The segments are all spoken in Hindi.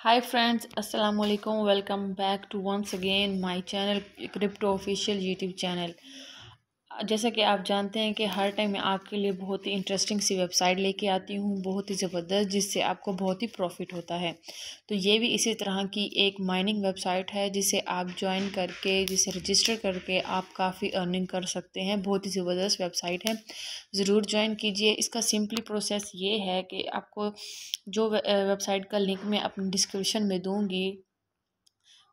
hi friends assalamu alaikum welcome back to once again my channel crypto official youtube channel जैसा कि आप जानते हैं कि हर टाइम मैं आपके लिए बहुत ही इंटरेस्टिंग सी वेबसाइट लेके आती हूँ बहुत ही ज़बरदस्त जिससे आपको बहुत ही प्रॉफिट होता है तो ये भी इसी तरह की एक माइनिंग वेबसाइट है जिसे आप ज्वाइन करके जिसे रजिस्टर करके आप काफ़ी अर्निंग कर सकते हैं बहुत ही ज़बरदस्त वेबसाइट है ज़रूर ज्वाइन कीजिए इसका सिंपली प्रोसेस ये है कि आपको जो वेबसाइट का लिंक मैं अपने डिस्क्रिप्शन में दूँगी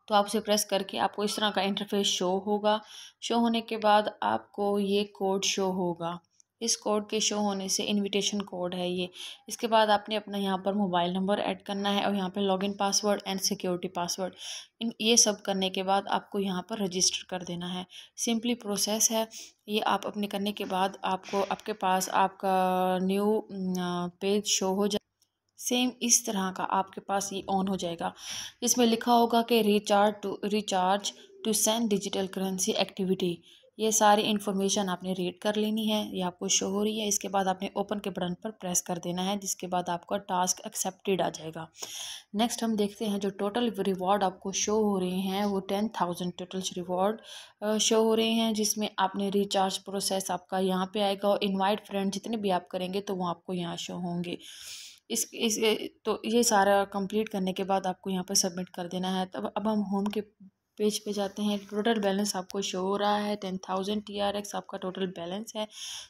तो आप उसे प्रेस करके आपको इस तरह का इंटरफेस शो होगा शो होने के बाद आपको ये कोड शो होगा इस कोड के शो होने से इनविटेशन कोड है ये इसके बाद आपने अपना यहाँ पर मोबाइल नंबर ऐड करना है और यहाँ पर login password and security password इन ये सब करने के बाद आपको यहाँ पर रजिस्टर कर देना है सिंपली प्रोसेस है ये आप अपने करने के बाद आपको आपके पास आपका न्यू पेज शो हो जाए सेम इस तरह का आपके पास ये ऑन हो जाएगा इसमें लिखा होगा कि recharge to recharge to send digital currency activity ये सारी इन्फॉर्मेशन आपने रीड कर लेनी है ये आपको शो हो रही है इसके बाद आपने ओपन के बटन पर प्रेस कर देना है जिसके बाद आपका टास्क एक्सेप्टेड आ जाएगा नेक्स्ट हम देखते हैं जो टोटल रिवॉर्ड आपको शो हो रहे हैं वो ten thousand total reward show हो रहे हैं जिसमें आपने रिचार्ज प्रोसेस आपका यहाँ पर आएगा और इन्वाइट फ्रेंड जितने भी आप करेंगे तो वो आपको यहाँ शो होंगे इस इस तो ये सारा कंप्लीट करने के बाद आपको यहाँ पर सबमिट कर देना है तब अब हम होम के पेज पे जाते हैं टोटल बैलेंस आपको शो हो रहा है ten thousand T R X आपका टोटल बैलेंस है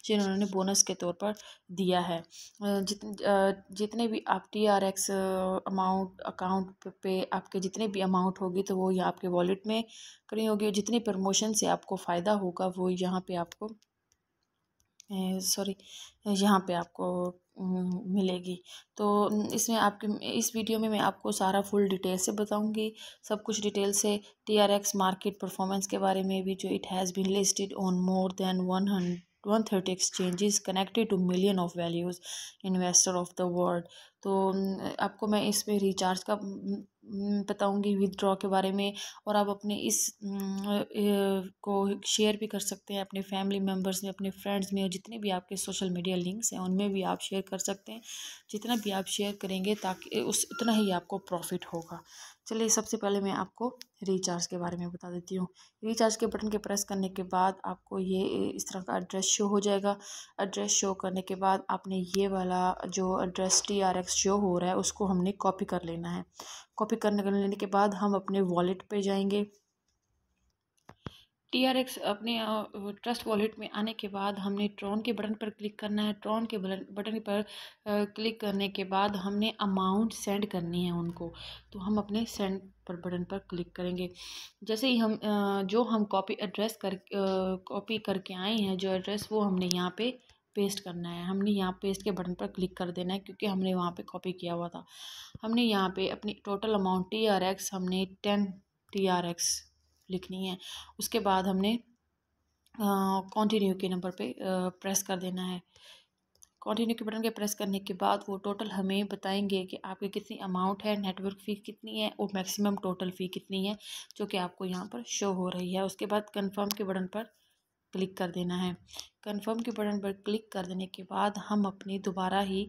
जिन्होंने बोनस के तौर पर दिया है जित जितने भी आप T R X amount account पे आपके जितने भी अमाउंट होगी तो वो यहाँ आपके वॉलेट में करी होगी जितनी प्रमोशन से आपको फ़ायदा होगा वो यहाँ पे आपको सॉरी यहाँ पर आपको मिलेगी तो इसमें आपके इस वीडियो में मैं आपको सारा फुल डिटेल से बताऊंगी सब कुछ डिटेल से टीआरएक्स मार्केट परफॉर्मेंस के बारे में भी जो it has been listed on more than one hundred one thirty exchanges connected to million of values investor of the world तो आपको मैं इस पर रिचार्ज का बताऊंगी विथड्रॉ के बारे में और आप अपने इस को शेयर भी कर सकते हैं अपने फैमिली मेम्बर्स में अपने फ्रेंड्स में और जितने भी आपके सोशल मीडिया लिंक्स हैं उनमें भी आप शेयर कर सकते हैं जितना भी आप शेयर करेंगे ताकि उस उतना ही आपको प्रॉफिट होगा चलिए सबसे पहले मैं आपको रिचार्ज के बारे में बता देती हूँ रिचार्ज के बटन के प्रेस करने के बाद आपको ये इस तरह का एड्रेस शो हो जाएगा एड्रेस शो करने के बाद आपने ये वाला जो address T R X show हो रहा है उसको हमने कॉपी कर लेना है कॉपी करने लेने के बाद हम अपने वॉलेट पर जाएंगे टी आर एक्स अपने ट्रस्ट वॉलेट में आने के बाद हमने ट्रॉन के बटन पर क्लिक करना है ट्रॉन के बटन पर क्लिक करने के बाद हमने अमाउंट सेंड करनी है उनको तो हम अपने सेंड पर बटन पर क्लिक करेंगे जैसे ही हम जो हम कॉपी एड्रेस कर कॉपी करके आए हैं जो एड्रेस वो हमने यहाँ पे पेस्ट करना है हमने यहाँ पेस्ट के बटन पर क्लिक कर देना है क्योंकि हमने वहाँ पे कॉपी किया हुआ था हमने यहाँ पे अपनी total amount T R X हमने टेन टी आर एक्स लिखनी है उसके बाद हमने कंटिन्यू के नंबर पे प्रेस कर देना है कंटिन्यू के बटन के प्रेस करने के बाद वो टोटल हमें बताएंगे कि आपकी कितनी अमाउंट है नेटवर्क फ़ी कितनी है और मैक्सिमम टोटल फ़ी कितनी है जो कि आपको यहाँ पर शो हो रही है उसके बाद कन्फर्म के बटन पर क्लिक कर देना है कंफर्म के बटन पर क्लिक कर देने के बाद हम अपनी दोबारा ही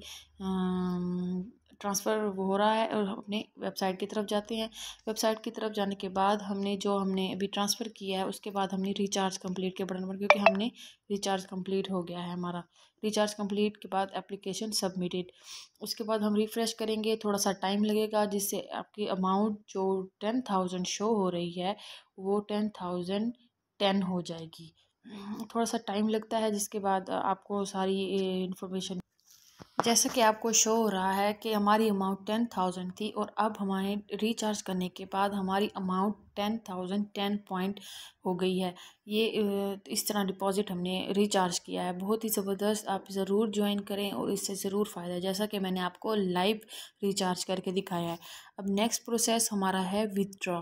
ट्रांसफ़र हो रहा है और अपने वेबसाइट की तरफ जाते हैं वेबसाइट की तरफ जाने के बाद हमने जो हमने अभी ट्रांसफ़र किया है उसके बाद हमने रिचार्ज कंप्लीट के बटन पर क्योंकि हमने रिचार्ज कंप्लीट हो गया है हमारा रिचार्ज कंप्लीट के बाद एप्लीकेशन सबमिटेड उसके बाद हम रिफ़्रेश करेंगे थोड़ा सा टाइम लगेगा जिससे आपकी अमाउंट जो टेन थाउजेंड शो हो रही है वो टेन थाउजेंड टेन हो जाएगी थोड़ा सा टाइम लगता है जिसके बाद आपको सारी इन्फॉर्मेशन जैसा कि आपको शो हो रहा है कि हमारी अमाउंट टेन थाउजेंड थी और अब हमारे रिचार्ज करने के बाद हमारी amount ten thousand ten point हो गई है ये इस तरह डिपॉजिट हमने रिचार्ज किया है बहुत ही ज़बरदस्त आप ज़रूर ज्वाइन करें और इससे ज़रूर फ़ायदा जैसा कि मैंने आपको लाइव रिचार्ज करके दिखाया है अब नेक्स्ट प्रोसेस हमारा है विदड्रॉ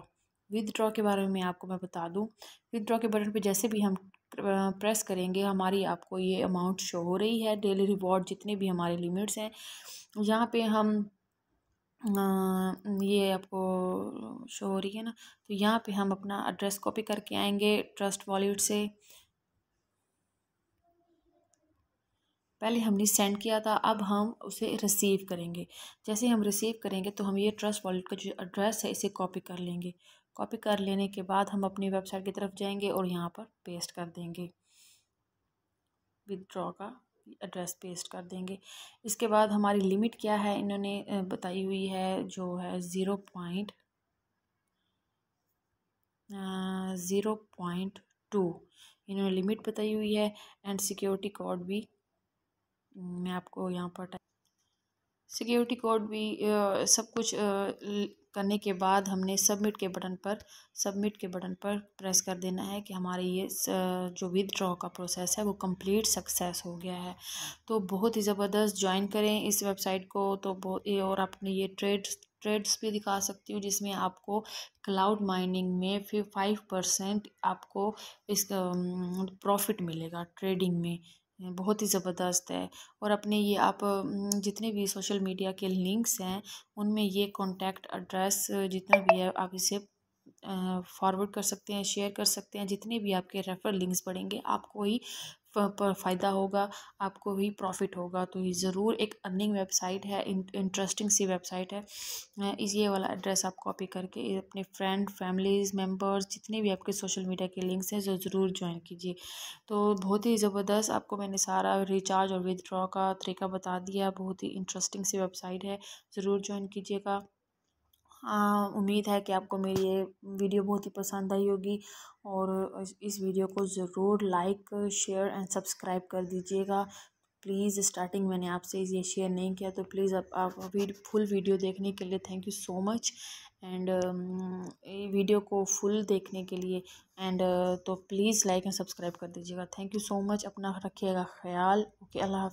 विदड्रॉ के बारे में आपको मैं बता दूँ विदड्रॉ के बटन पर जैसे भी हम प्रेस करेंगे हमारी आपको ये अमाउंट शो हो रही है डेली रिवॉर्ड जितने भी हमारे लिमिट्स हैं यहाँ पे हम ये आपको शो हो रही है ना तो यहाँ पे हम अपना एड्रेस कॉपी करके आएंगे ट्रस्ट वॉलेट से पहले हमने सेंड किया था अब हम उसे रिसीव करेंगे जैसे हम रिसीव करेंगे तो हम ये ट्रस्ट वॉलेट का जो एड्रेस है इसे कॉपी कर लेंगे कॉपी कर लेने के बाद हम अपनी वेबसाइट की तरफ जाएंगे और यहाँ पर पेस्ट कर देंगे विदड्रॉ का एड्रेस पेस्ट कर देंगे इसके बाद हमारी लिमिट क्या है इन्होंने बताई हुई है जो है zero point zero point two इन्होंने लिमिट बताई हुई है एंड सिक्योरिटी कोड भी मैं आपको यहाँ पर सिक्योरिटी कोड भी सब कुछ करने के बाद हमने सबमिट के बटन पर सबमिट के बटन पर प्रेस कर देना है कि हमारे ये जो विदड्रॉ का प्रोसेस है वो कंप्लीट सक्सेस हो गया है तो बहुत ही ज़बरदस्त ज्वाइन करें इस वेबसाइट को तो बहुत और अपने ये ट्रेड ट्रेड्स भी दिखा सकती हूँ जिसमें आपको क्लाउड माइनिंग में फिर फाइव परसेंट आपको इस प्रॉफिट मिलेगा ट्रेडिंग में बहुत ही ज़बरदस्त है और अपने ये आप जितने भी सोशल मीडिया के लिंक्स हैं उनमें ये कॉन्टैक्ट एड्रेस जितना भी है आप इसे फॉरवर्ड कर सकते हैं शेयर कर सकते हैं जितने भी आपके रेफ़र लिंक्स बढ़ेंगे आपको ही फ़ायदा होगा आपको ही प्रॉफिट होगा तो ये ज़रूर एक अर्निंग वेबसाइट है इंटरेस्टिंग सी वेबसाइट है इस ये वाला एड्रेस आप कॉपी करके अपने फ्रेंड फैमिलीज मेंबर्स जितने भी आपके सोशल मीडिया के लिंक्स हैं जो ज़रूर ज्वाइन कीजिए तो बहुत ही ज़बरदस्त आपको मैंने सारा रिचार्ज और विदड्रॉ का तरीका बता दिया बहुत ही इंटरेस्टिंग सी वेबसाइट है ज़रूर ज्वाइन कीजिएगा उम्मीद है कि आपको मेरी ये वीडियो बहुत ही पसंद आई होगी और इस वीडियो को ज़रूर लाइक शेयर एंड सब्सक्राइब कर दीजिएगा प्लीज़ स्टार्टिंग मैंने आपसे ये शेयर नहीं किया तो प्लीज़ आप आप अभी फुल वीडियो देखने के लिए thank you so much and video को फुल देखने के लिए एंड uh, तो प्लीज़ लाइक एंड सब्सक्राइब कर दीजिएगा थैंक यू सो मच अपना रखिएगा ख्याल ओके अल्लाह